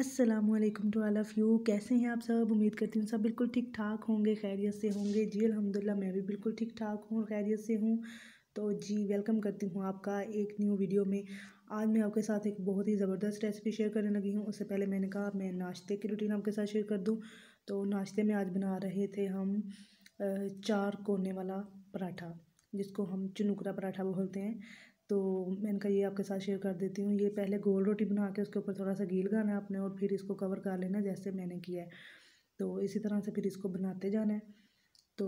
Aslam to all of you कैसे हैं आप सब उम्मीद करती हूँ सब बिल्कुल ठीक ठाक होंगे खैरियत से होंगे जी अलहमदिल्ला मैं भी बिल्कुल ठीक ठाक हूँ खैरियत से हूँ तो जी वेलकम करती हूँ आपका एक न्यू वीडियो में आज मैं आपके साथ एक बहुत ही ज़बरदस्त रेसिपी शेयर करने लगी हूँ उससे पहले मैंने कहा मैं नाश्ते की रूटीन आपके साथ शेयर कर दूँ तो नाश्ते में आज बना रहे थे हम चार कोने वाला पराठा जिसको हम चुनुकरा पराठा बोलते हैं तो मैंने कहा ये आपके साथ शेयर कर देती हूँ ये पहले गोल रोटी बना के उसके ऊपर थोड़ा सा घी लगाना है आपने और फिर इसको कवर कर लेना जैसे मैंने किया है तो इसी तरह से फिर इसको बनाते जाना है तो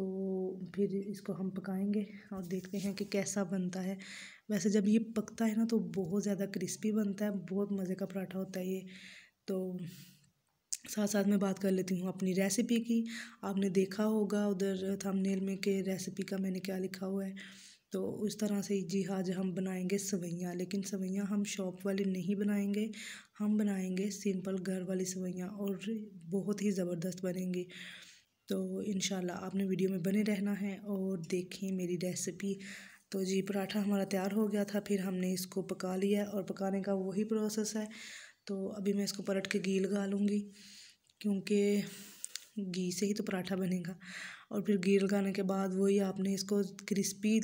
फिर इसको हम पकाएंगे और देखते हैं कि कैसा बनता है वैसे जब ये पकता है ना तो बहुत ज़्यादा क्रिस्पी बनता है बहुत मज़े का पराठा होता है ये तो साथ साथ मैं बात कर लेती हूँ अपनी रेसिपी की आपने देखा होगा उधर थंबनेल में के रेसिपी का मैंने क्या लिखा हुआ है तो उस तरह से जी आज हम बनाएंगे सवैयाँ लेकिन सवैयाँ हम शॉप वाले नहीं बनाएंगे हम बनाएंगे सिंपल घर वाली सवैयाँ और बहुत ही ज़बरदस्त बनेंगी तो इन आपने वीडियो में बने रहना है और देखें मेरी रेसिपी तो जी पराठा हमारा तैयार हो गया था फिर हमने इसको पका लिया और पकाने का वही प्रोसेस है तो अभी मैं इसको पलट के घी लगा लूँगी क्योंकि घी से ही तो पराठा बनेगा और फिर घी लगाने के बाद वही आपने इसको क्रिस्पी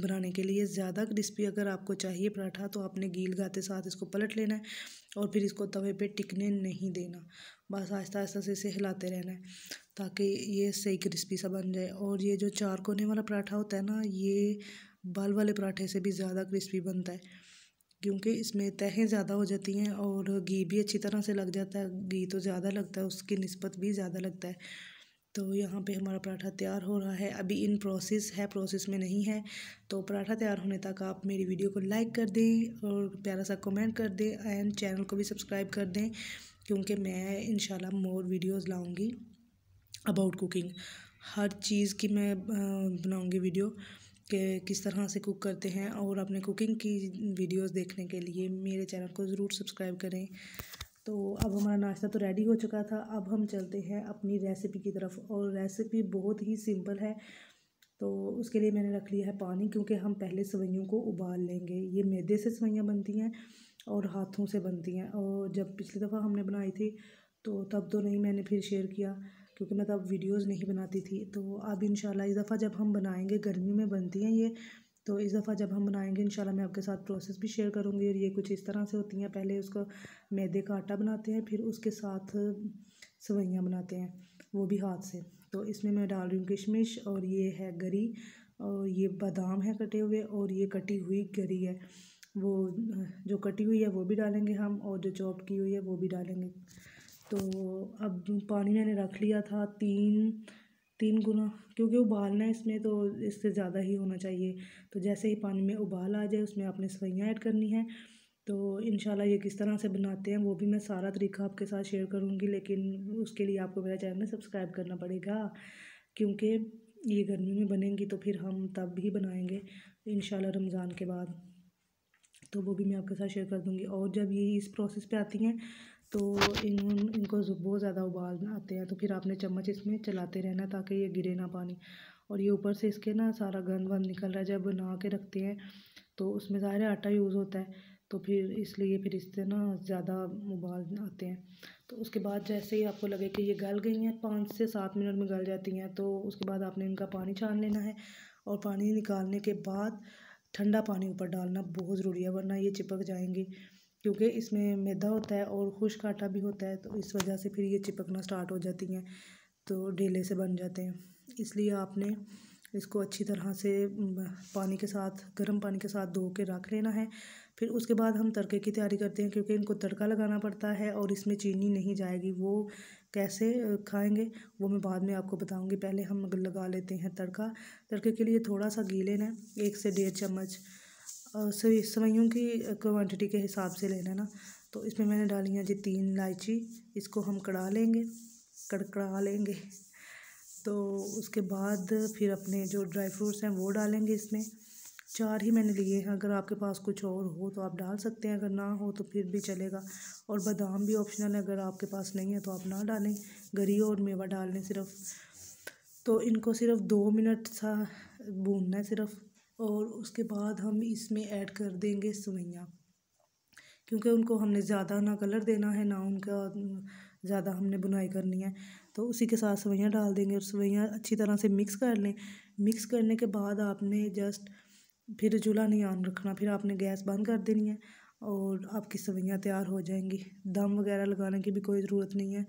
बनाने के लिए ज़्यादा क्रिस्पी अगर आपको चाहिए पराठा तो आपने घी लगाते साथ इसको पलट लेना है और फिर इसको तवे पे टिकने नहीं देना बस आहिस्ता आहिस्ता से इसे हिलाते रहना है ताकि ये सही क्रिस्पी सा बन जाए और ये जो चार कोने वाला पराठा होता है ना ये बाल वाले पराठे से भी ज़्यादा क्रिस्पी बनता है क्योंकि इसमें तहें ज़्यादा हो जाती हैं और घी भी अच्छी तरह से लग जाता है घी तो ज़्यादा लगता है उसकी नस्बत भी ज़्यादा लगता है तो यहाँ पे हमारा पराठा तैयार हो रहा है अभी इन प्रोसेस है प्रोसेस में नहीं है तो पराठा तैयार होने तक आप मेरी वीडियो को लाइक कर दें और प्यारा सा कमेंट कर दें एंड चैनल को भी सब्सक्राइब कर दें क्योंकि मैं इन मोर वीडियोज़ लाऊँगी अबाउट कुकिंग हर चीज़ की मैं बनाऊँगी वीडियो के किस तरह से कुक करते हैं और अपने कुकिंग की वीडियोस देखने के लिए मेरे चैनल को ज़रूर सब्सक्राइब करें तो अब हमारा नाश्ता तो रेडी हो चुका था अब हम चलते हैं अपनी रेसिपी की तरफ और रेसिपी बहुत ही सिंपल है तो उसके लिए मैंने रख लिया है पानी क्योंकि हम पहले सवैयों को उबाल लेंगे ये मैदे से सवैयाँ बनती हैं और हाथों से बनती हैं और जब पिछली दफ़ा हमने बनाई थी तो तब तो नहीं मैंने फिर शेयर किया क्योंकि मैं तब तो वीडियोस नहीं बनाती थी तो अब इन इस दफ़ा जब हम बनाएंगे गर्मी में बनती हैं ये तो इस दफ़ा जब हम बनाएंगे इन मैं आपके साथ प्रोसेस भी शेयर करूँगी और ये कुछ इस तरह से होती हैं पहले उसको मैदे का आटा बनाते हैं फिर उसके साथ सवैयाँ बनाते हैं वो भी हाथ से तो इसमें मैं डाल रही हूँ किशमिश और ये है गरी और ये बादाम है कटे हुए और ये कटी हुई गरी है वो जो कटी हुई है वो भी डालेंगे हम और जो चॉप की हुई है वो भी डालेंगे तो अब पानी मैंने रख लिया था तीन तीन गुना क्योंकि उबालना है इसमें तो इससे ज़्यादा ही होना चाहिए तो जैसे ही पानी में उबाल आ जाए उसमें आपने सवैयाँ ऐड करनी है तो इन ये किस तरह से बनाते हैं वो भी मैं सारा तरीका आपके साथ शेयर करूँगी लेकिन उसके लिए आपको मेरा चैनल सब्सक्राइब करना पड़ेगा क्योंकि ये गर्मी में बनेंगी तो फिर हम तब ही बनाएंगे इन रमज़ान के बाद तो वो भी मैं आपके साथ शेयर कर दूँगी और जब ये इस प्रोसेस पे आती हैं तो इन इनको बहुत ज़्यादा उबाल आते हैं तो फिर आपने चम्मच इसमें चलाते रहना ताकि ये गिरे ना पानी और ये ऊपर से इसके ना सारा गंद वंद निकल रहा है जब बना के रखते हैं तो उसमें ज़ाहिर आटा यूज़ होता है तो फिर इसलिए फिर इससे ना ज़्यादा उबाल आते हैं तो उसके बाद जैसे ही आपको लगे कि ये गल गई हैं पाँच से सात मिनट में गल जाती हैं तो उसके बाद आपने इनका पानी छान लेना है और पानी निकालने के बाद ठंडा पानी ऊपर डालना बहुत ज़रूरी है वरना ये चिपक जाएंगी क्योंकि इसमें मैदा होता है और खुश्क आटा भी होता है तो इस वजह से फिर ये चिपकना स्टार्ट हो जाती हैं तो ढीले से बन जाते हैं इसलिए आपने इसको अच्छी तरह से पानी के साथ गर्म पानी के साथ धो के रख लेना है फिर उसके बाद हम तड़के की तैयारी करते हैं क्योंकि इनको तड़का लगाना पड़ता है और इसमें चीनी नहीं जाएगी वो कैसे खाएंगे वो मैं बाद में आपको बताऊंगी पहले हम लगा लेते हैं तड़का तड़के के लिए थोड़ा सा घी लेना है एक से डेढ़ चम्मच सभी सवैयों की क्वांटिटी के हिसाब से लेना है ना तो इसमें मैंने डाली है जी तीन इलायची इसको हम कड़ा लेंगे कड़कड़ा लेंगे तो उसके बाद फिर अपने जो ड्राई फ्रूट्स हैं वो डालेंगे इसमें चार ही मैंने लिए हैं अगर आपके पास कुछ और हो तो आप डाल सकते हैं अगर ना हो तो फिर भी चलेगा और बादाम भी ऑप्शनल है अगर आपके पास नहीं है तो आप ना डालें गरी और मेवा डाल लें सिर्फ तो इनको सिर्फ दो मिनट सा भूनना है सिर्फ और उसके बाद हम इसमें ऐड कर देंगे सवैयाँ क्योंकि उनको हमने ज़्यादा ना कलर देना है ना उनका ज़्यादा हमने बुनाई करनी है तो उसी के साथ सवैयाँ डाल देंगे और सवैयाँ अच्छी तरह से मिक्स कर लें मिक्स करने के बाद आपने जस्ट फिर चूल्हा नहीं ऑन रखना फिर आपने गैस बंद कर देनी है और आपकी सवैयाँ तैयार हो जाएंगी दम वगैरह लगाने की भी कोई ज़रूरत नहीं है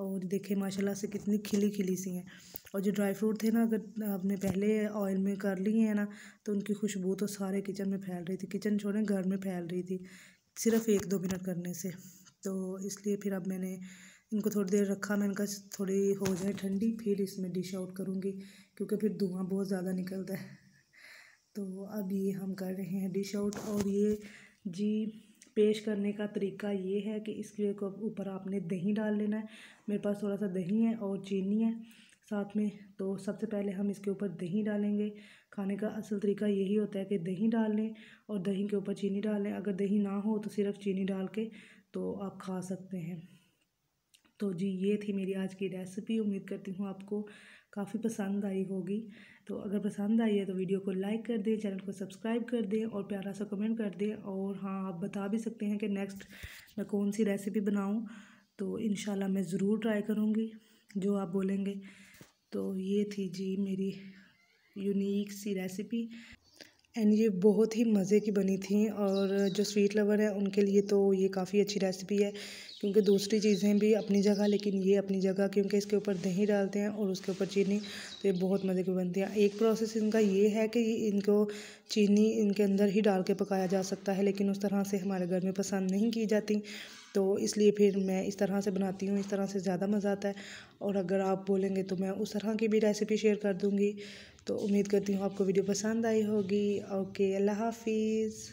और देखे माशाल्लाह से कितनी खिली खिली सी हैं और जो ड्राई फ्रूट थे ना अगर आपने पहले ऑयल में कर लिए हैं ना तो उनकी खुशबू तो सारे किचन में फैल रही थी किचन छोड़ें घर में फैल रही थी सिर्फ एक दो मिनट करने से तो इसलिए फिर अब मैंने इनको थोड़ी देर रखा मैं इनका थोड़ी हो जाए ठंडी फिर इसमें डिश आउट करूँगी क्योंकि फिर धुआँ बहुत ज़्यादा निकलता है तो अब ये हम कर रहे हैं डिश आउट और ये जी पेश करने का तरीका ये है कि इस कीड़े को ऊपर आपने दही डाल लेना है मेरे पास थोड़ा सा दही है और चीनी है साथ में तो सबसे पहले हम इसके ऊपर दही डालेंगे खाने का असल तरीका यही होता है कि दही डाल लें और दही के ऊपर चीनी डाल लें अगर दही ना हो तो सिर्फ चीनी डाल के तो आप खा सकते हैं तो जी ये थी मेरी आज की रेसिपी उम्मीद करती हूँ आपको काफ़ी पसंद आई होगी तो अगर पसंद आई है तो वीडियो को लाइक कर दें चैनल को सब्सक्राइब कर दें और प्यारा सा कमेंट कर दें और हाँ आप बता भी सकते हैं कि नेक्स्ट मैं कौन सी रेसिपी बनाऊँ तो इन मैं ज़रूर ट्राई करूँगी जो आप बोलेंगे तो ये थी जी मेरी यूनिक सी रेसिपी एंड ये बहुत ही मज़े की बनी थी और जो स्वीट लवर है उनके लिए तो ये काफ़ी अच्छी रेसिपी है क्योंकि दूसरी चीज़ें भी अपनी जगह लेकिन ये अपनी जगह क्योंकि इसके ऊपर दही डालते हैं और उसके ऊपर चीनी तो ये बहुत मज़े की बनती है एक प्रोसेस इनका ये है कि इनको चीनी इनके अंदर ही डाल के पकाया जा सकता है लेकिन उस तरह से हमारे घर में पसंद नहीं की जाती तो इसलिए फिर मैं इस तरह से बनाती हूँ इस तरह से ज़्यादा मज़ा आता है और अगर आप बोलेंगे तो मैं उस तरह की भी रेसिपी शेयर कर दूँगी तो उम्मीद करती हूँ आपको वीडियो पसंद आई होगी ओके अल्लाह हाफिज़